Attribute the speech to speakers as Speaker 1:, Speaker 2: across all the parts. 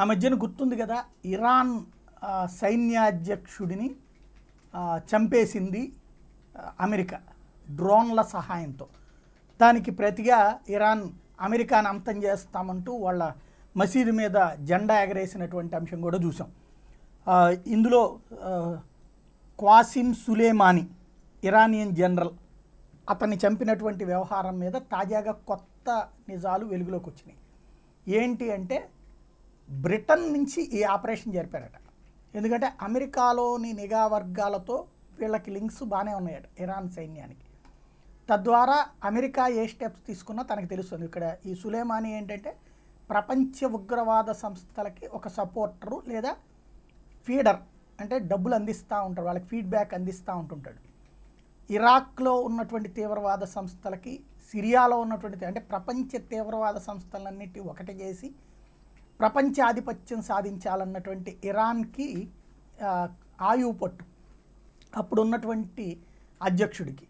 Speaker 1: ఆ మధ్యన గుర్తుంది కదా ఇరాన్ సైన్యాధ్యక్షుడిని చంపేసింది అమెరికా డ్రోన్ల సహాయంతో దానికి ప్రతిగా ఇరాన్ అమెరికాను అంతం చేస్తామంటూ వాళ్ళ మసీదు మీద జెండా ఎగరేసినటువంటి అంశం కూడా చూసాం ఇందులో క్వాసిం సులేమాని ఇరానియన్ జనరల్ అతన్ని చంపినటువంటి వ్యవహారం మీద తాజాగా కొత్త నిజాలు వెలుగులోకి వచ్చినాయి ఏంటి అంటే బ్రిటన్ నుంచి ఈ ఆపరేషన్ జరిపారట ఎందుకంటే అమెరికాలోని నిఘా వర్గాలతో వీళ్ళకి లింక్స్ బాగానే ఉన్నాయట ఇరాన్ సైన్యానికి తద్వారా అమెరికా ఏ స్టెప్స్ తీసుకున్నా తనకు తెలుస్తుంది ఇక్కడ ఈ సులేమాని ఏంటంటే ప్రపంచ ఉగ్రవాద సంస్థలకి ఒక సపోర్టరు లేదా ఫీడర్ అంటే డబ్బులు అందిస్తూ ఉంటాడు వాళ్ళకి ఫీడ్బ్యాక్ అందిస్తూ ఉంటుంటాడు ఇరాక్లో ఉన్నటువంటి తీవ్రవాద సంస్థలకి సిరియాలో ఉన్నటువంటి అంటే ప్రపంచ తీవ్రవాద సంస్థలన్నిటి ఒకటి చేసి ప్రపంచాధిపత్యం సాధించాలన్నటువంటి ఇరాన్కి ఆయువు పట్టు అప్పుడున్నటువంటి అధ్యక్షుడికి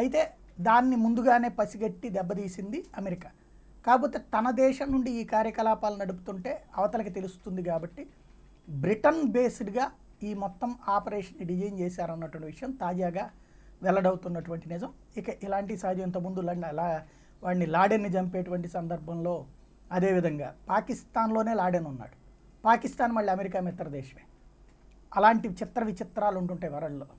Speaker 1: అయితే దాన్ని ముందుగానే పసిగట్టి దెబ్బతీసింది అమెరికా కాకపోతే తన దేశం నుండి ఈ కార్యకలాపాలు నడుపుతుంటే అవతలకి తెలుస్తుంది కాబట్టి బ్రిటన్ బేస్డ్గా ఈ మొత్తం ఆపరేషన్ డిజైన్ చేశారన్నటువంటి విషయం తాజాగా వెల్లడవుతున్నటువంటి నిజం ఇక ఇలాంటి సహజం ఇంతకుముందు లండన్ అలా వాడిని లాడెన్ని చంపేటువంటి సందర్భంలో అదేవిధంగా పాకిస్తాన్లోనే లాడెన్ ఉన్నాడు పాకిస్తాన్ మళ్ళీ అమెరికా మిత్ర దేశమే అలాంటి చిత్ర విచిత్రాలు ఉంటుంటాయి వరల్డ్లో